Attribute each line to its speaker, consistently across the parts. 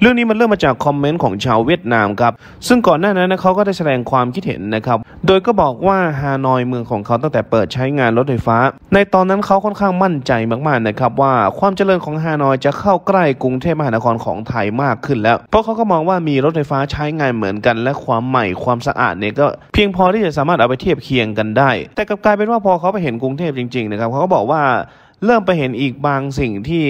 Speaker 1: เรื่องนี้มันเริ่มมาจากคอมเมนต์ของชาวเวียดนามครับ ซึ่งก่อนหน้านั้นเขาก็ได้แสดงความคิดเห็นนะครับ โดยก็บอกว่าฮานอยเมืองของเขาตั้งแต่เปิดใช้งานรถไฟฟ้า ในตอนนั้นเขาค่อนข้างมั่นใจมาก ๆ นะครับ ว่าความเจริญของฮานอย จะเข้าใกล้กรุงเทพมหานครของไทยมากขึ้นแล้ว เพราะเขาก็มองว่ามีรถไฟฟ้าใช้งานเหมือนกัน และความใหม่ความสะอาดเนี่ยก็เพียงพอที่จะสามารถเอาไปเทียบเคียงกันได้ แต่กลับกลายเป็นว่าพอเขาไปเห็นกรุงเทพจริง ๆ นะครับเขาก็บอกว่าเริ่มไปเห็นอีกบางสิ่งที่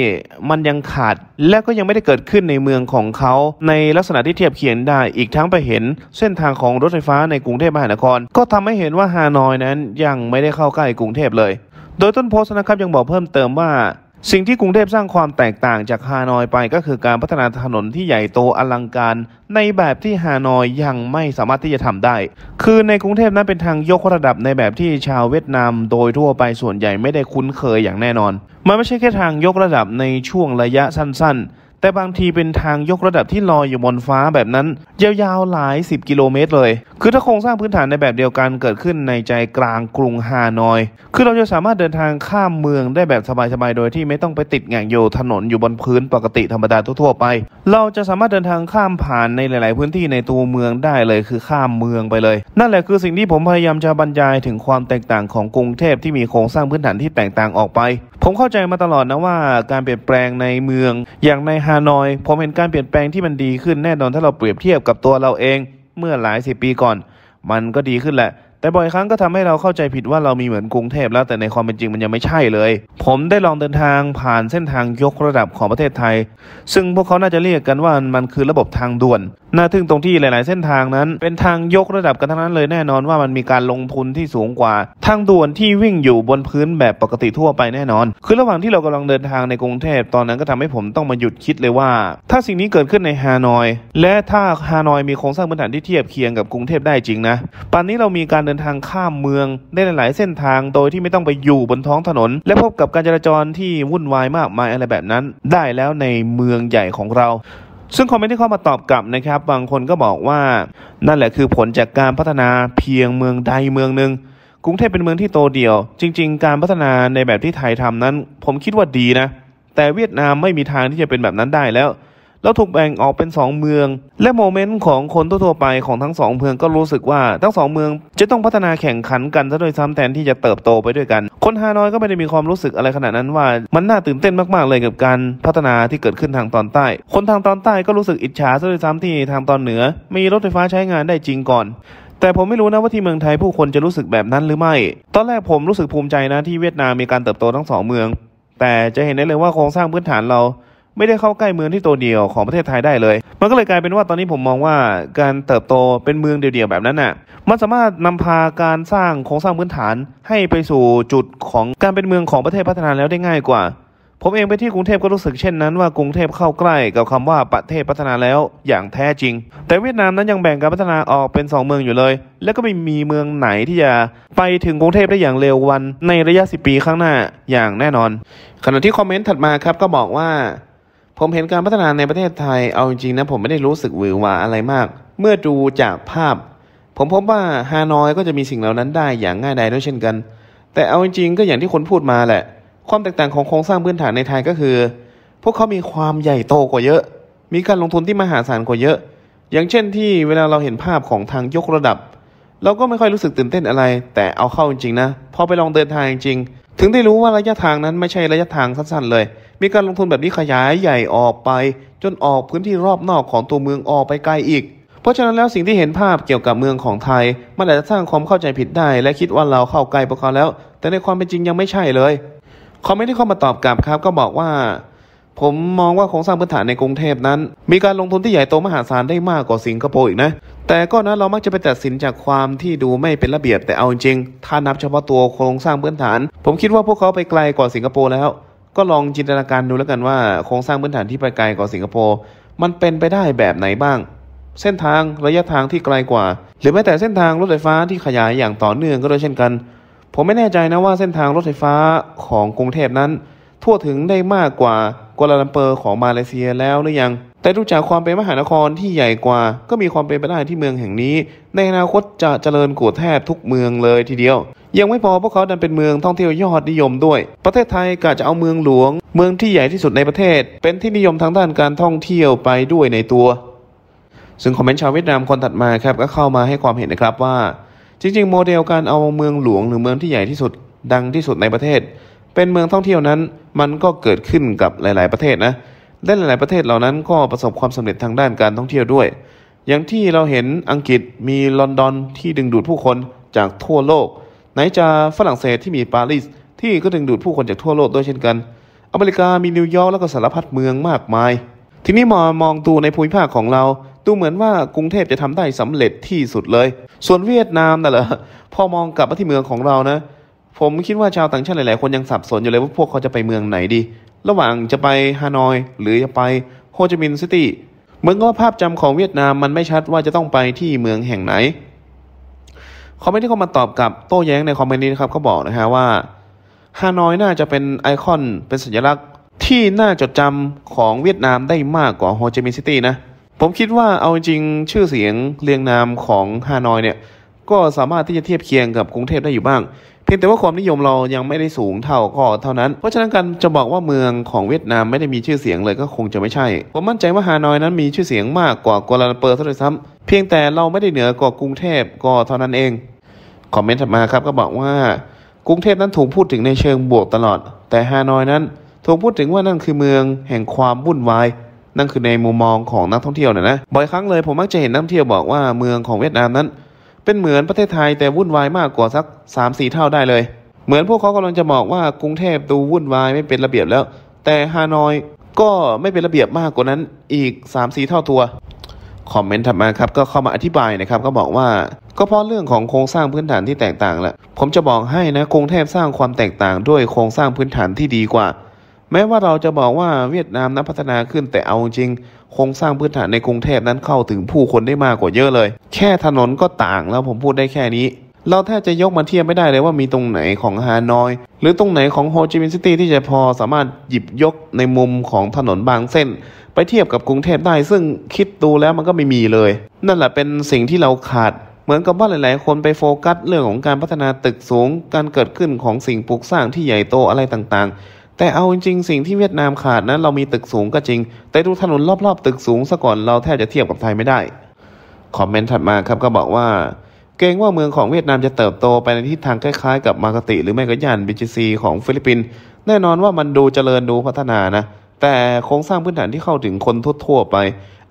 Speaker 1: มันยังขาด และก็ยังไม่ได้เกิดขึ้นในเมืองของเขา ในลักษณะที่เทียบเคียงได้อีกทั้งไปเห็นเส้นทางของรถไฟฟ้าในกรุงเทพมหานครก็ทำให้เห็นว่าฮานอยนั้นยังไม่ได้เข้าใกล้กรุงเทพเลย โดยต้นโพสต์นะครับยังบอกเพิ่มเติมว่าสิ่งที่กรุงเทพสร้างความแตกต่างจากฮานอยไปก็คือการพัฒนาถนนที่ใหญ่โตอลังการ ในแบบที่ฮานอยยังไม่สามารถที่จะทำได้ คือในกรุงเทพนั้นเป็นทางยกระดับในแบบที่ชาวเวียดนามโดยทั่วไปส่วนใหญ่ไม่ได้คุ้นเคยอย่างแน่นอน มันไม่ใช่แค่ทางยกระดับในช่วงระยะสั้นแต่บางทีเป็นทางยกระดับที่ลอยอยู่บนฟ้าแบบนั้นยาวๆหลาย10กิโลเมตรเลย คือถ้าโครงสร้างพื้นฐานในแบบเดียวกันเกิดขึ้นในใจกลางกรุงฮานอยคือเราจะสามารถเดินทางข้ามเมืองได้แบบสบายๆโดยที่ไม่ต้องไปติดแง่งโยถนนอยู่บนพื้นปกติธรรมดาทั่วๆไป เราจะสามารถเดินทางข้ามผ่านในหลาย ๆพื้นที่ในตัวเมืองได้เลยคือข้ามเมืองไปเลย นั่นแหละคือสิ่งที่ผมพยายามจะบรรยาย ถึงความแตกต่างของกรุงเทพที่มีโครงสร้างพื้นฐานที่แตกต่างออกไป ผมเข้าใจมาตลอดนะว่า การเปลี่ยนแปลงในเมืองอย่างในฮานอยผมเห็นการเปลี่ยนแปลงที่มันดีขึ้นแน่นอนถ้าเราเปรียบเทียบกับตัวเราเองเมื่อหลายสิบปีก่อนมันก็ดีขึ้นแหละแต่บ่อยครั้งก็ทำให้เราเข้าใจผิดว่าเรามีเหมือนกรุงเทพแล้วแต่ในความเป็นจริงมันยังไม่ใช่เลย ผมได้ลองเดินทางผ่านเส้นทางยกระดับของประเทศไทย ซึ่งพวกเขาน่าจะเรียกกันว่ามันคือระบบทางด่วน น่าทึ่งตรงที่หลาย ๆ เส้นทางนั้น เป็นทางยกระดับกันทั้งนั้นเลยแน่นอนว่ามันมีการลงทุนที่สูงกว่า ทางด่วนที่วิ่งอยู่บนพื้นแบบปกติทั่วไปแน่นอน คือระหว่างที่เรากำลังเดินทางในกรุงเทพตอนนั้นก็ทำให้ผมต้องมาหยุดคิดเลยว่า ถ้าสิ่งนี้เกิดขึ้นในฮานอย และถ้าฮานอยมีโครงสร้างพื้นฐานที่เทียบเคียงกับกรุงเทพได้จริงนะปบันนี้เรามีการเดินทางข้ามเมือง ได้หลายเส้นทางโดยที่ไม่ต้องไปอยู่บนท้องถนน และพบกับการจราจรที่วุ่นวายมากมายอะไรแบบนั้น ได้แล้วในเมืองใหญ่ของเรา ซึ่งคอมเมนต์ที่เข้ามาตอบกลับนะครับ บางคนก็บอกว่า นั่นแหละคือผลจากการพัฒนาเพียงเมืองใดเมืองหนึ่งกรุงเทพเป็นเมืองที่โตเดียว จริงๆ การพัฒนาในแบบที่ไทยทำนั้น ผมคิดว่าดีนะ แต่เวียดนามไม่มีทางที่จะเป็นแบบนั้นได้แล้วแล้วถูกแบ่งออกเป็น 2 เมือง และโมเมนต์ของคนทั่วไปของทั้ง 2 เมืองก็รู้สึกว่าทั้ง2เมือง จะต้องพัฒนาแข่งขันกันซะโดยซ้ำแทนที่จะเติบโตไปด้วยกัน คนฮานอยก็ไม่ได้มีความรู้สึกอะไรขนาดนั้นว่า มันน่าตื่นเต้นมาก ๆ เลยกับการพัฒนาที่เกิดขึ้นทางตอนใต้ คนทางตอนใต้ก็รู้สึกอิจฉาซะโดยซ้ำที่ทางตอนเหนือ มีรถไฟฟ้าใช้งานได้จริงก่อน แต่ผมไม่รู้นะว่าที่เมืองไทยผู้คนจะรู้สึกแบบนั้นหรือไม่ตอนแรกผมรู้สึกภูมิใจนะที่เวียดนามมีการเติบโตทั้งสองเมือง แต่จะเห็นได้เลยว่าโครงสร้างพื้นฐานเราไม่ได้เข้าใกล้เมืองที่โตเดียวของประเทศไทยได้เลย มันก็เลยกลายเป็นว่าตอนนี้ผมมองว่าการเติบโตเป็นเมืองเดียวๆแบบนั้นน่ะ มันสามารถนำพาการสร้างโครงสร้างพื้นฐาน ให้ไปสู่จุดของการเป็นเมืองของประเทศพัฒนาแล้วได้ง่ายกว่า ผมเองไปที่กรุงเทพก็รู้สึกเช่นนั้นว่ากรุงเทพเข้าใกล้กับคำว่าประเทศพัฒนาแล้วอย่างแท้จริง แต่เวียดนามนั้นยังแบ่งการพัฒนาออกเป็น2เมืองอยู่เลย และก็ไม่มีเมืองไหนที่จะ ไปถึงกรุงเทพได้อย่างเร็ววันในระยะ10ปีข้างหน้าอย่างแน่นอน ขณะที่คอมเมนต์ถัดมาครับก็บอกว่าผมเห็นการพัฒนาในประเทศไทยเอาจริงๆนะผมไม่ได้รู้สึกหวือหวาอะไรมาก เมื่อดูจากภาพ ผมพบว่าฮานอยก็จะมีสิ่งเหล่านั้นได้อย่างง่ายดายด้วยเช่นกัน แต่เอาจริงๆก็อย่างที่คนพูดมาแหละ ความแตกต่างของโครงสร้างพื้นฐานในไทยก็คือ พวกเขามีความใหญ่โตกว่าเยอะ มีการลงทุนที่มหาศาลกว่าเยอะ อย่างเช่นที่เวลาเราเห็นภาพของทางยกระดับ เราก็ไม่ค่อยรู้สึกตื่นเต้นอะไร แต่เอาเข้าจริงๆนะพอไปลองเดินทางจริงถึงได้รู้ว่าระยะทางนั้นไม่ใช่ระยะทางสั้นๆเลยมีการลงทุนแบบนี้ขยายใหญ่ออกไป จนออกพื้นที่รอบนอกของตัวเมืองออกไปไกลอีก เพราะฉะนั้นแล้วสิ่งที่เห็นภาพเกี่ยวกับเมืองของไทยมันอาจจะสร้างความเข้าใจผิดได้ และคิดว่าเราเข้าใกล้พวกเขาแล้ว แต่ในความเป็นจริงยังไม่ใช่เลยคอมเมนต์ที่เข้ามาตอบกลับครับก็บอกว่า ผมมองว่าโครงสร้างพื้นฐานในกรุงเทพนั้น มีการลงทุนที่ใหญ่โตมหาศาลได้มากกว่าสิงคโปร์อีกนะ แต่ก็นะเรามักจะไปตัดสินจากความที่ดูไม่เป็นระเบียบแต่เอาจริง ถ้านับเฉพาะตัวโครงสร้างพื้นฐาน ผมคิดว่าพวกเขาไปไกลกว่าสิงคโปร์แล้วก็ลองจินตนาการดูแล้วกันว่าโครงสร้างพื้นฐานที่ไปไกลกว่าสิงคโปร์มันเป็นไปได้แบบไหนบ้าง เส้นทางระยะทางที่ไกลกว่า หรือแม้แต่เส้นทางรถไฟฟ้าที่ขยายอย่างต่อเนื่องก็ได้เช่นกัน ผมไม่แน่ใจนะว่าเส้นทางรถไฟฟ้าของกรุงเทพนั้น ทั่วถึงได้มากกว่ากวลาลัมเปอร์ของมาเลเซียแล้วหรือยังแต่ดูจากความเป็นมหานครที่ใหญ่กว่า ก็มีความเป็นไปได้ที่เมืองแห่งนี้ ในอนาคตจะเจริญกว่าแทบทุกเมืองเลยทีเดียว ยังไม่พอพวกเขาดันเป็นเมืองท่องเที่ยวยอดนิยมด้วย ประเทศไทยกะจะเอาเมืองหลวง เมืองที่ใหญ่ที่สุดในประเทศ เป็นที่นิยมทางด้านการท่องเที่ยวไปด้วยในตัว ซึ่งคอมเมนต์ชาวเวียดนามคนถัดมาครับก็เข้ามาให้ความเห็นนะครับว่า จริงๆ โมเดลการเอาเมืองหลวงหรือเมืองที่ใหญ่ที่สุดดังที่สุดในประเทศ เป็นเมืองท่องเที่ยวนั้น มันก็เกิดขึ้นกับหลายๆประเทศนะและหลายประเทศเหล่านั้นก็ประสบความสำเร็จทางด้านการท่องเที่ยวด้วย อย่างที่เราเห็นอังกฤษมีลอนดอนที่ดึงดูดผู้คนจากทั่วโลก ไหนจะฝรั่งเศสที่มีปารีสที่ก็ดึงดูดผู้คนจากทั่วโลกด้วยเช่นกัน อเมริกามีนิวยอร์กแล้วก็สารพัดเมืองมากมาย ทีนี้มามองดูในภูมิภาคของเรา ดูเหมือนว่ากรุงเทพจะทำได้สำเร็จที่สุดเลย ส่วนเวียดนามน่ะเหรอ พอมองกลับมาที่เมืองของเรานะ ผมคิดว่าชาวต่างชาติหลาย ๆ คนยังสับสนอยู่เลยว่าพวกเขาจะไปเมืองไหนดีระหว่างจะไปฮานอยหรือจะไปโฮจิมิน์ซิตี้เหมือนกับว่าภาพจำของเวียดนามมันไม่ชัดว่าจะต้องไปที่เมืองแห่งไหน คอมเมนต์ที่เขามาตอบกับโต้แย้งในคอมเมนต์นี้นะครับเขาบอกนะฮะว่าฮานอยน่าจะเป็นไอคอนเป็นสัญลักษณ์ที่น่าจดจำของเวียดนามได้มากกว่าโฮจิมิน์ซิตี้นะ ผมคิดว่าเอาจริงชื่อเสียงเรียงนามของฮานอยเนี่ยก็สามารถที่จะเทียบเคียงกับกรุงเทพได้อยู่บ้างพียงแต่ว่าความนิยมเรายังไม่ได้สูงเท่าก็เท่านั้น เพราะฉะนั้นการจะบอกว่าเมืองของเวียดนามไม่ได้มีชื่อเสียงเลยก็คงจะไม่ใช่ ผมมั่นใจว่าฮานอยนั้นมีชื่อเสียงมากกว่ากัวลาลัมเปอร์ซะด้วยซ้ำเพียงแต่เราไม่ได้เหนือกว่ากรุงเทพก็เท่านั้นเอง คอมเมนต์ถัดมาครับก็บอกว่ากรุงเทพนั้นถูกพูดถึงในเชิงบวกตลอด แต่ฮานอยนั้น ถูกพูดถึงว่านั่นคือเมืองแห่งความวุ่นวาย นั่นคือในมุมมองของนักท่องเที่ยวนะนะ บ่อยครั้งเลยผมมักจะเห็นนักท่องเที่ยวบอกว่าเมืองของเวียดนามนั้นเป็นเหมือนประเทศไทยแต่วุ่นวายมากกว่าสัก3ามสี่เท่าได้เลย เหมือนพวกเขากำลังจะบอกว่ากรุงเทพดูวุ่นวายไม่เป็นระเบียบแล้ว แต่ฮานอยก็ไม่เป็นระเบียบมากกว่านั้นอีก3ามสี่เท่าตัวคอมเมนต์ถัดมาครับก็เข้ามาอธิบายนะครับก็บอกว่าก็เพราะเรื่องของโครงสร้างพื้นฐานที่แตกต่างแหละผมจะบอกให้นะกรุงเทพสร้างความแตกต่าง ด้วยโครงสร้างพื้นฐานที่ดีกว่าแม้ว่าเราจะบอกว่าเวียดนามนั้นพัฒนาขึ้นแต่เอาจริงโครงสร้างพื้นฐานในกรุงเทพนั้นเข้าถึงผู้คนได้มากกว่าเยอะเลย แค่ถนนก็ต่างแล้วผมพูดได้แค่นี้ เราแทบจะยกมาเทียบไม่ได้เลยว่ามีตรงไหนของฮานอยหรือตรงไหนของโฮจิมินห์ซิตี้ที่จะพอสามารถหยิบยกในมุมของถนนบางเส้น ไปเทียบกับกรุงเทพได้ซึ่งคิดดูแล้วมันก็ไม่มีเลย นั่นแหละเป็นสิ่งที่เราขาดเหมือนกับว่าหลายๆ คนไปโฟกัสเรื่องของการพัฒนาตึกสูง การเกิดขึ้นของสิ่งปลูกสร้างที่ใหญ่โตอะไรต่างๆแต่เอาจริงๆ สิ่งที่เวียดนามขาดนะเรามีตึกสูงก็จริง แต่ดูถนนรอบๆ ตึกสูงซะก่อนเราแทบจะเทียบกับไทยไม่ได้ คอมเมนต์ถัดมาครับก็บอกว่า เกรงว่าเมืองของเวียดนามจะเติบโตไปในทิศทางคล้ายๆกับมากติหรือไม่ก็ยานบีจีซีของฟิลิปปินส์ แน่นอนว่ามันดูเจริญดูพัฒนานะ แต่โครงสร้างพื้นฐานที่เข้าถึงคนทั่วๆไป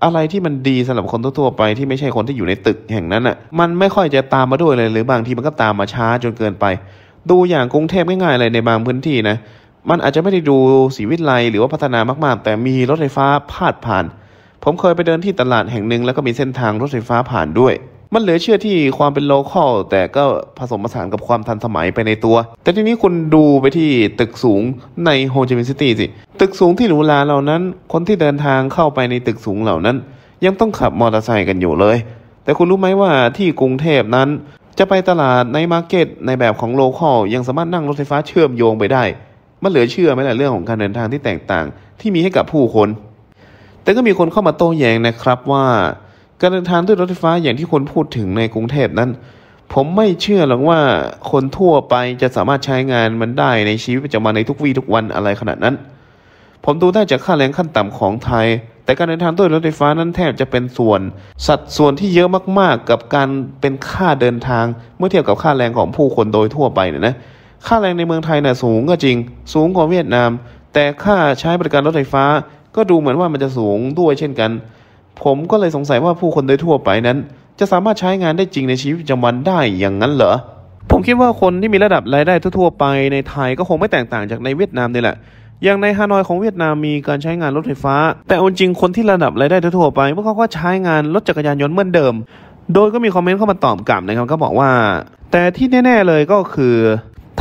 Speaker 1: อะไรที่มันดีสำหรับคนทั่วๆไปที่ไม่ใช่คนที่อยู่ในตึกแห่งนั้นอะ่ะ มันไม่ค่อยจะตามมาด้วยเลยหรือบางทีมันก็ตามมาช้าจนเกินไป ดูอย่างกรุงเทพง่ายๆเลยในบางพื้นที่นะมันอาจจะไม่ได้ดูสีวิไลหรือว่าพัฒนามากๆ แต่มีรถไฟฟ้าพาดผ่าน ผมเคยไปเดินที่ตลาดแห่งหนึ่งแล้วก็มีเส้นทางรถไฟฟ้าผ่านด้วย มันเหลือเชื่อที่ความเป็นโลคอลแต่ก็ผสมผสานกับความทันสมัยไปในตัว แต่ทีนี้คุณดูไปที่ตึกสูงในโฮจิมินห์ซิตี้สิ ตึกสูงที่หรูหราเหล่านั้น คนที่เดินทางเข้าไปในตึกสูงเหล่านั้น ยังต้องขับมอเตอร์ไซค์กันอยู่เลย แต่คุณรู้ไหมว่าที่กรุงเทพนั้นจะไปตลาดในมาร์เก็ตในแบบของโลคอลยังสามารถนั่งรถไฟฟ้าเชื่อมโยงไปได้มันเหลือเชื่อไหมล่ะเรื่องของการเดินทางที่แตกต่าง ที่มีให้กับผู้คน แต่ก็มีคนเข้ามาโต้แย้งนะครับว่า การเดินทางด้วยรถไฟฟ้าอย่างที่คนพูดถึงในกรุงเทพนั้น ผมไม่เชื่อหรอกว่าคนทั่วไปจะสามารถใช้งานมันได้ในชีวิตประจำวันในทุกวี่ทุกวันอะไรขนาดนั้น ผมดูได้จากค่าแรงขั้นต่ำของไทย แต่การเดินทางด้วยรถไฟฟ้านั้นแทบจะเป็นส่วน สัดส่วนที่เยอะมากๆกับการเป็นค่าเดินทางเมื่อเทียบกับค่าแรงของผู้คนโดยทั่วไปเนี่ยนะนะค่าแรงในเมืองไทยเนี่ยสูงก็จริง สูงกว่าเวียดนาม แต่ค่าใช้บริการรถไฟฟ้า ก็ดูเหมือนว่ามันจะสูงด้วยเช่นกัน ผมก็เลยสงสัยว่าผู้คนโดยทั่วไปนั้น จะสามารถใช้งานได้จริงในชีวิตประจำวันได้อย่างนั้นเหรอ ผมคิดว่าคนที่มีระดับรายได้ทั่วไปในไทยก็คงไม่แตกต่างจากในเวียดนามนี่แหละ อย่างในฮานอยของเวียดนามมีการใช้งานรถไฟฟ้า แต่เอาจริง คนที่ระดับรายได้ทั่วไปพวกเขาก็ใช้งานรถจักรยานยนต์เหมือนเดิม โดยก็มีคอมเมนต์เข้ามาตอบกลับนะครับก็บอกว่า แต่ที่แน่ๆเลยก็คือ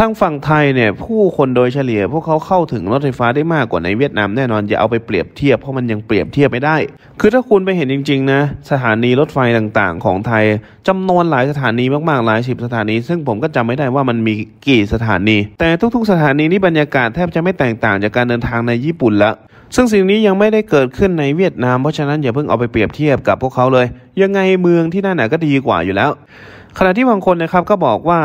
Speaker 1: ทางฝั่งไทยเนี่ยผู้คนโดยเฉลี่ยพวกเขาเข้าถึงรถไฟฟ้าได้มากกว่าในเวียดนามแน่นอนอย่าเอาไปเปรียบเทียบเพราะมันยังเปรียบเทียบไม่ได้ คือถ้าคุณไปเห็นจริง ๆ นะ สถานีรถไฟต่าง ๆ ของไทย จำนวนหลายสถานีมากๆหลายสิบสถานี ซึ่งผมก็จำไม่ได้ว่ามันมีกี่สถานี แต่ทุกๆ สถานีนี่บรรยากาศแทบจะไม่แตกต่างจากการเดินทางในญี่ปุ่นละซึ่งสิ่งนี้ยังไม่ได้เกิดขึ้นในเวียดนามเพราะฉะนั้นอย่าเพิ่งเอาไปเปรียบเทียบกับพวกเขาเลย ยังไงเมืองที่นั่นก็ดีกว่าอยู่แล้วขณะที่บางคนนะครับก็บอกว่า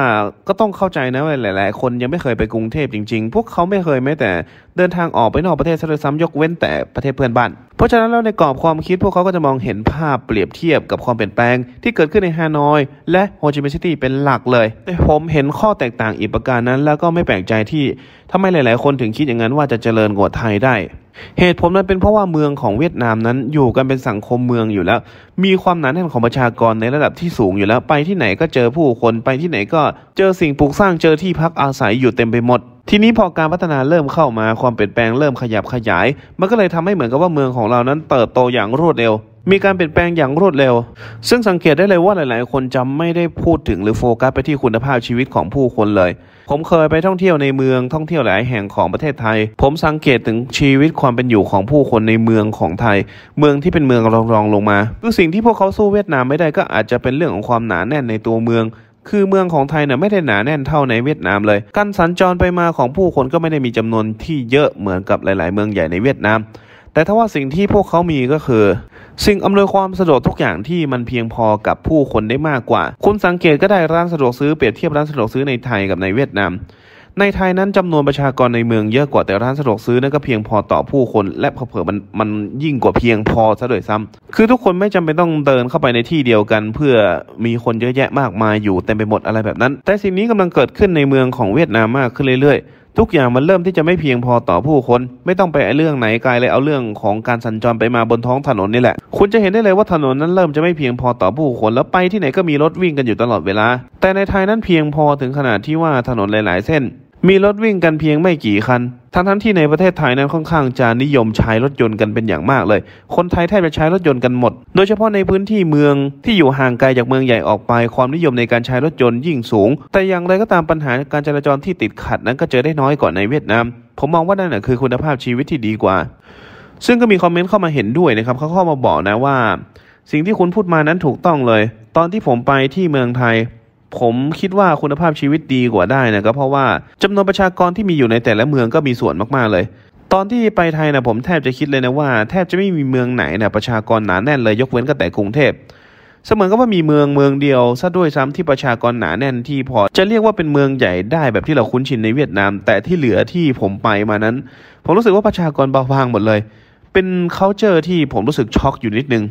Speaker 1: ก็ต้องเข้าใจนะ ว่าหลายๆคนยังไม่เคยไปกรุงเทพจริงๆ พวกเขาไม่เคยแม้แต่เดินทางออกไปนอกประเทศซะด้วยซ้ำยกเว้นแต่ประเทศเพื่อนบ้านเพราะฉะนั้นแล้วในกรอบความคิดพวกเขาก็จะมองเห็นภาพเปรียบเทียบกับความเปลี่ยนแปลงที่เกิดขึ้นในฮานอย และโฮจิมินห์ซิตี้เป็นหลักเลย แต่ผมเห็นข้อแตกต่างอีกประการนั้น แล้วก็ไม่แปลกใจที่ทำไมหลาย ๆคนถึงคิดอย่างนั้นว่าจะเจริญกว่าไทยได้เหตุผลนั้นเป็นเพราะว่าเมืองของเวียดนามนั้นอยู่กันเป็นสังคมเมืองอยู่แล้วมีความหนาแน่นของประชากรในระดับที่สูงอยู่แล้วไปที่ไหนก็เจอผู้คน ไปที่ไหนก็เจอสิ่งปลูกสร้างเจอที่พักอาศัยอยู่เต็มไปหมด ทีนี้พอการพัฒนาเริ่มเข้ามาความเปลี่ยนแปลงเริ่มขยับขยายมันก็เลยทำให้เหมือนกับว่าเมืองของเรานั้นเติบโตอย่างรวดเร็วมีการเปลี่ยนแปลงอย่างรวดเร็ว ซึ่งสังเกตได้เลยว่าหลาย ๆ คนจะไม่ได้พูดถึงหรือโฟกัสไปที่คุณภาพชีวิตของผู้คนเลย ผมเคยไปท่องเที่ยวในเมืองท่องเที่ยวหลายแห่งของประเทศไทย ผมสังเกตถึงชีวิตความเป็นอยู่ของผู้คนในเมืองของไทย เมืองที่เป็นเมืองรองรองลงมาคือสิ่งที่พวกเขาสู้เวียดนามไม่ได้ก็อาจจะเป็นเรื่องของความหนาแน่นในตัวเมือง คือเมืองของไทยเนี่ยไม่ได้หนาแน่นเท่าในเวียดนามเลย การสัญจรไปมาของผู้คนก็ไม่ได้มีจำนวนที่เยอะเหมือนกับหลาย ๆ เมืองใหญ่ในเวียดนามแต่ถ้าว่าสิ่งที่พวกเขามีก็คือ สิ่งอำนวยความสะดวกทุกอย่างที่มันเพียงพอกับผู้คนได้มากกว่า คุณสังเกตก็ได้ร้านสะดวกซื้อเปรียบเทียบร้านสะดวกซื้อในไทยกับในเวียดนามในไทยนั้นจำนวนประชากรในเมืองเยอะกว่าแต่ร้านสะดวกซื้อนั้นก็เพียงพอต่อผู้คนและเผื่อมันมันยิ่งกว่าเพียงพอซะด้วยซ้ำ คือทุกคนไม่จำเป็นต้องเดินเข้าไปในที่เดียวกันเพื่อมีคนเยอะแยะมากมายอยู่เต็มไปหมดอะไรแบบนั้น แต่สิ่งนี้กำลังเกิดขึ้นในเมืองของเวียดนามมากขึ้นเรื่อยๆทุกอย่างมันเริ่มที่จะไม่เพียงพอต่อผู้คน ไม่ต้องไปเรื่องไหนไกลเลยเอาเรื่อง ของการสัญจรไปมาบนท้องถนนนี่แหละ คุณจะเห็นได้เลยว่าถนนนั้นเริ่มจะไม่เพียงพอต่อผู้คนแล้วไปที่ไหนก็มีรถวิ่งกันอยู่ตลอดเวลา แต่ในไทยนั้นเพียงพอถึงขนาดที่ว่าถนนหลายๆเส้นมีรถวิ่งกันเพียงไม่กี่คัน ทั้งทั้งที่ในประเทศไทยนั้นค่อนข้างจะนิยมใช้รถยนต์กันเป็นอย่างมากเลย คนไทยแทบจะใช้รถยนต์กันหมด โดยเฉพาะในพื้นที่เมืองที่อยู่ห่างไกลจากเมืองใหญ่ออกไป ความนิยมในการใช้รถยนต์ยิ่งสูง แต่อย่างไรก็ตามปัญหาการจราจรที่ติดขัดนั้นก็เจอได้น้อยกว่าในเวียดนาม ผมมองว่านั่นคือคุณภาพชีวิตที่ดีกว่า ซึ่งก็มีคอมเมนต์เข้ามาเห็นด้วยนะครับ เขาเข้ามาบอกนะว่า สิ่งที่คุณพูดมานั้นถูกต้องเลย ตอนที่ผมไปที่เมืองไทยผมคิดว่าคุณภาพชีวิตดีกว่าได้นะก็เพราะว่าจำนวนประชากรที่มีอยู่ในแต่ละเมืองก็มีส่วนมากๆเลย ตอนที่ไปไทยนะผมแทบจะคิดเลยนะว่า แทบจะไม่มีเมืองไหนนะประชากรหนาแน่นเลยยกเว้นก็แต่กรุงเทพเสมือนก็ว่ามีเมืองเมืองเดียวซะด้วยซ้ำที่ประชากรหนาแน่นที่พอจะเรียกว่าเป็นเมืองใหญ่ได้แบบที่เราคุ้นชินในเวียดนาม แต่ที่เหลือที่ผมไปมานั้น ผมรู้สึกว่าประชากรเบาบางหมดเลย เป็นเค้าเจอที่ผมรู้สึกช็อกอยู่นิดนึง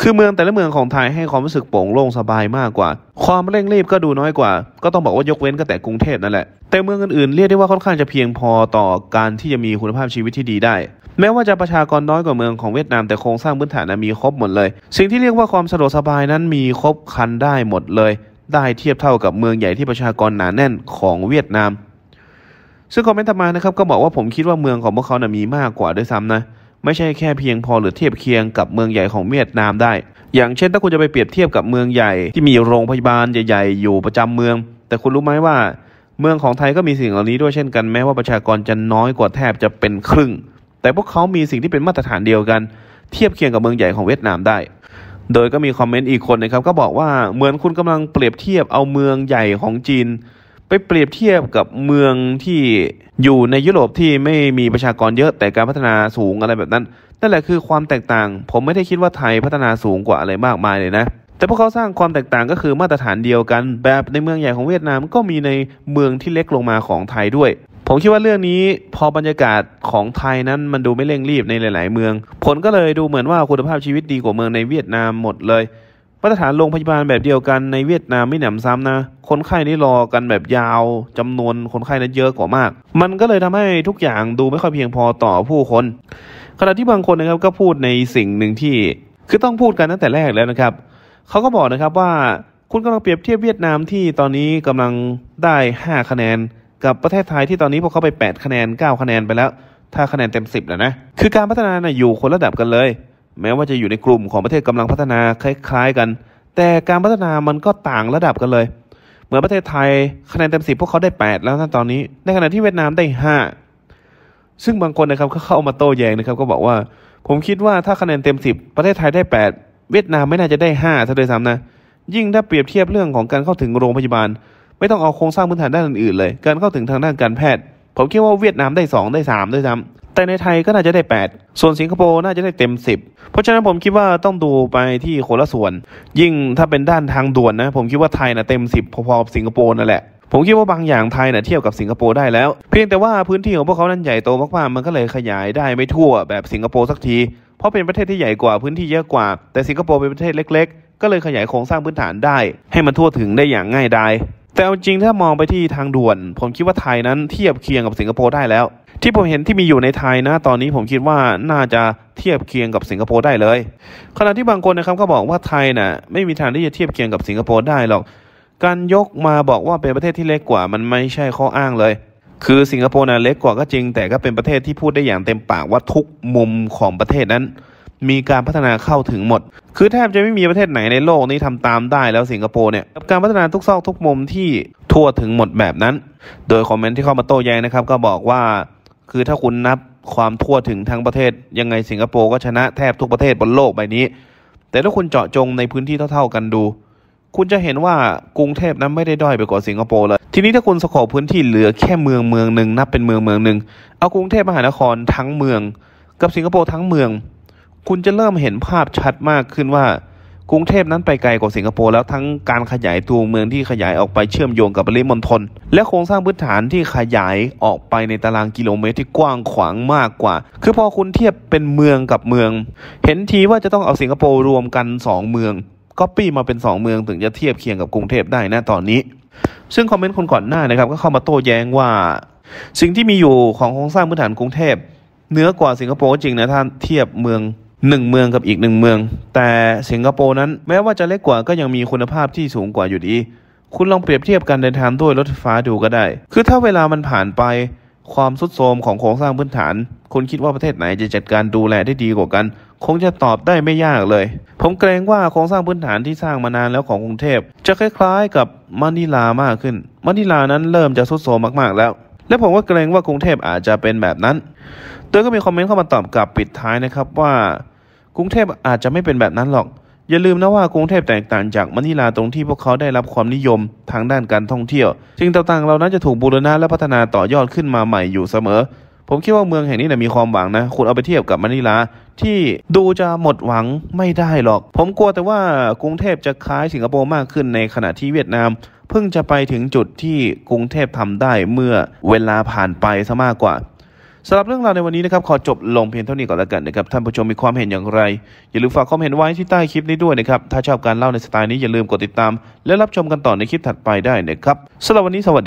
Speaker 1: คือเมืองแต่ละเมืองของไทยให้ความรู้สึกโปร่งโล่งสบายมากกว่า ความเร่งรีบก็ดูน้อยกว่า ก็ต้องบอกว่ายกเว้นก็แต่กรุงเทพนั่นแหละ แต่เมืองอื่นๆเรียกได้ว่าค่อนข้างจะเพียงพอต่อการที่จะมีคุณภาพชีวิตที่ดีได้ แม้ว่าจะประชากรน้อยกว่าเมืองของเวียดนามแต่โครงสร้างพื้นฐานมีครบหมดเลย สิ่งที่เรียกว่าความสะดวกสบายนั้นมีครบคันได้หมดเลย ได้เทียบเท่ากับเมืองใหญ่ที่ประชากรหนาแน่นของเวียดนามซึ่งคอมเมนต์ต่อมานะครับก็บอกว่าผมคิดว่าเมืองของพวกเขานะ่ะมีมากกว่าด้วยซ้ำนะไม่ใช่แค่เพียงพอหรือเทียบเคียงกับเมืองใหญ่ของเวียดนามได้ อย่างเช่นถ้าคุณจะไปเปรียบเทียบกับเมืองใหญ่ที่มีโรงพยาบาลใหญ่ ๆ อยู่ประจำเมือง แต่คุณรู้ไหมว่า เมืองของไทยก็มีสิ่งเหล่านี้ด้วยเช่นกันแม้ว่าประชากรจะน้อยกว่าแทบจะเป็นครึ่ง แต่พวกเขามีสิ่งที่เป็นมาตรฐานเดียวกันเทียบเคียงกับเมืองใหญ่ของเวียดนามได้ โดยก็มีคอมเมนต์อีกคนนะครับก็บอกว่าเหมือนคุณกำลังเปรียบเทียบเอาเมืองใหญ่ของจีนไปเปรียบเทียบกับเมืองที่อยู่ในยุโรปที่ไม่มีประชากรเยอะแต่การพัฒนาสูงอะไรแบบนั้นนั่นแหละคือความแตกต่าง ผมไม่ได้คิดว่าไทยพัฒนาสูงกว่าอะไรมากมายเลยนะ แต่พวกเขาสร้างความแตกต่างก็คือมาตรฐานเดียวกัน แบบในเมืองใหญ่ของเวียดนามก็มีในเมืองที่เล็กลงมาของไทยด้วย ผมคิดว่าเรื่องนี้ พอบรรยากาศของไทยนั้นมันดูไม่เร่งรีบในหลาย ๆ เมือง ผลก็เลยดูเหมือนว่าคุณภาพชีวิตดีกว่าเมืองในเวียดนามหมดเลยมาตรฐานโรงพยาบาลแบบเดียวกันในเวียดนามไม่หนำซ้ำนะ คนไข้นี่รอกันแบบยาว จำนวนคนไข้นั้นเยอะกว่ามาก มันก็เลยทำให้ทุกอย่างดูไม่ค่อยเพียงพอต่อผู้คน ขณะที่บางคนนะครับก็พูดในสิ่งหนึ่งที่คือต้องพูดกันตั้งแต่แรกแล้วนะครับ เขาก็บอกนะครับว่าคุณกำลังเปรียบเทียบเวียดนามที่ตอนนี้กำลังได้ 5 คะแนน กับประเทศไทยที่ตอนนี้พวกเขาไป 8 คะแนน 9 คะแนนไปแล้ว ถ้าคะแนนเต็ม10แล้วนะคือการพัฒนานะอยู่คนระดับกันเลยแม้ว่าจะอยู่ในกลุ่มของประเทศกำลังพัฒนาคล้ายๆ กัน แต่การพัฒนามันก็ต่างระดับกันเลย เหมือนประเทศไทยคะแนนเต็มสิบพวกเขาได้ 8 แล้วนะตอนนี้ ในขณะที่เวียดนามได้ 5 ซึ่งบางคนนะครับก็เข้ามาโต้แย้งนะครับก็บอกว่าผมคิดว่าถ้าคะแนนเต็ม10ประเทศไทยได้ 8 เวียดนามไม่น่าจะได้5้าโดยซ้ำนะ ยิ่งถ้าเปรียบเทียบเรื่องของการเข้าถึงโรงพยาบาลไม่ต้องเอาโครงสร้างพื้นฐานด้านอื่นๆเลยการเข้าถึงทางด้านการแพทย์ผมคิดว่าเวียดนามได้2ได้3 ด้วยซ้ำแต่ในไทยก็น่าจะได้ 8 ส่วนสิงคโปร์น่าจะได้เต็ม 10 เพราะฉะนั้นผมคิดว่าต้องดูไปที่คนละส่วน ยิ่งถ้าเป็นด้านทางด่วนนะผมคิดว่าไทยนะเต็ม 10พอๆกับสิงคโปร์นั่นแหละ ผมคิดว่าบางอย่างไทยนะ่ะเทียบกับสิงคโปร์ได้แล้ว เพียงแต่ว่าพื้นที่ของพวกเขานั้นใหญ่โตมากๆมันก็เลยขยายได้ไม่ทั่วแบบสิงคโปร์สักที เพราะเป็นประเทศที่ใหญ่กว่าพื้นที่เยอะกว่า แต่สิงคโปร์เป็นประเทศเล็กๆก็เลยขยายโครงสร้างพื้นฐานได้ ให้มันทั่วถึงได้อย่างง่ายดาย แต่เอาจริงถ้ามองไปที่ทางด่วน ผมคิดว่าไทยนั้นเทียบเคียงกับสิงคโปร์ได้แล้วที่ผมเห็นที่มีอยู่ในไทยนะ ตอนนี้ผมคิดว่าน่าจะเทียบเคียงกับสิงคโปร์ได้เลย ขณะที่บางคนนะครับก็บอกว่าไทยนะ่ะไม่มีทางที่จะเทียบเคียงกับสิงคโปร์ได้หรอกการยกมาบอกว่าเป็นประเทศที่เล็กกว่ามันไม่ใช่ข้ออ้างเลย คือสิงคโปร์นะ่ะเล็กกว่าก็จริงแต่ก็เป็นประเทศที่พูดได้อย่างเต็มปากว่าทุกมุมของประเทศนั้น มีการพัฒนาเข้าถึงหมด คือแทบจะไม่มีประเทศไหนในโลกนี้ทำตามได้ แล้วสิงคโปร์เนี่ยกับการพัฒนาทุกซอกทุกมุมที่ทั่วถึงหมดแบบนั้น โดยคอมเมนต์ที่เข้ามาโต้แย้งนะครับ ก็บอกว่าคือถ้าคุณนับความทั่วถึงทั้งประเทศยังไงสิงคโปร์ก็ชนะแทบทุกประเทศบนโลกใบนี้ แต่ถ้าคุณเจาะจงในพื้นที่เท่าๆกันดู คุณจะเห็นว่ากรุงเทพนั้นไม่ได้ด้อยไปกว่าสิงคโปร์เลยทีนี้ถ้าคุณสกอบพื้นที่เหลือแค่เมืองเมืองหนึ่งนับเป็นเมืองเมืองหนึ่งเอากรุงเทพมหานครทั้งเมือง กับสิงคโปร์ทั้งเมืองคุณจะเริ่มเห็นภาพชัดมากขึ้นว่ากรุงเทพนั้นไปไกลกว่าสิงคโปร์แล้วทั้งการขยายตัวเมืองที่ขยายออกไปเชื่อมโยงกับปริมณฑลและโครงสร้างพื้นฐานที่ขยายออกไปในตารางกิโลเมตรที่กว้างขวางมากกว่า คือพอคุณเทียบเป็นเมืองกับเมือง เห็นทีว่าจะต้องเอาสิงคโปร์รวมกัน 2 เมือง ก็ปี้มาเป็น 2 เมืองถึงจะเทียบเคียงกับกรุงเทพได้นะตอนนี้ ซึ่งคอมเมนต์คนก่อนหน้านะครับก็เข้ามาโต้แย้งว่า สิ่งที่มีอยู่ของโครงสร้างพื้นฐานกรุงเทพเหนือกว่าสิงคโปร์จริงนะถ้าเทียบเมือง1 เมืองกับอีก 1 เมือง แต่สิงคโปร์นั้นแม้ว่าจะเล็กกว่าก็ยังมีคุณภาพที่สูงกว่าอยู่ดี คุณลองเปรียบเทียบกันในทางด้วยรถไฟฟ้าดูก็ได้ คือถ้าเวลามันผ่านไป ความสุดโทมของโครงสร้างพื้นฐาน คุณคิดว่าประเทศไหนจะจัดการดูแลได้ดีกว่ากัน คงจะตอบได้ไม่ยากเลย ผมเกรงว่าโครงสร้างพื้นฐานที่สร้างมานานแล้วของกรุงเทพจะคล้าย ๆ กับมะนิลามากขึ้นมะนิลานั้นเริ่มจะสุดโทมมาก ๆ แล้ว และผมก็เกรงว่ากรุงเทพอาจจะเป็นแบบนั้น ตัวก็มีคอมเมนต์เข้ามาตอบกลับปิดท้ายนะครับว่ากรุงเทพอาจจะไม่เป็นแบบนั้นหรอก อย่าลืมนะว่ากรุงเทพแตกต่างจากมะนิลาตรงที่พวกเขาได้รับความนิยมทางด้านการท่องเที่ยวสิ่งต่างๆ เรานั้นจะถูกบูรณะและพัฒนาต่อยอดขึ้นมาใหม่อยู่เสมอ ผมคิดว่าเมืองแห่งนี้นะมีความหวังนะ คุณเอาไปเทียบกับมะนิลาที่ดูจะหมดหวังไม่ได้หรอก ผมกลัวแต่ว่ากรุงเทพจะคล้ายสิงคโปร์มากขึ้นในขณะที่เวียดนาม เพิ่งจะไปถึงจุดที่กรุงเทพทำได้เมื่อเวลาผ่านไปซะมากกว่าสำหรับเรื่องราวในวันนี้นะครับขอจบลงเพียงเท่านี้ก่อนแล้วกันนะครับท่านผู้ชมมีความเห็นอย่างไร อย่าลืมฝากความเห็นไว้ที่ใต้คลิปนี้ด้วยนะครับถ้าชอบการเล่าในสไตล์นี้อย่าลืมกดติดตาม และรับชมกันต่อในคลิปถัดไปได้นะครับสำหรับวันนี้สวัสดี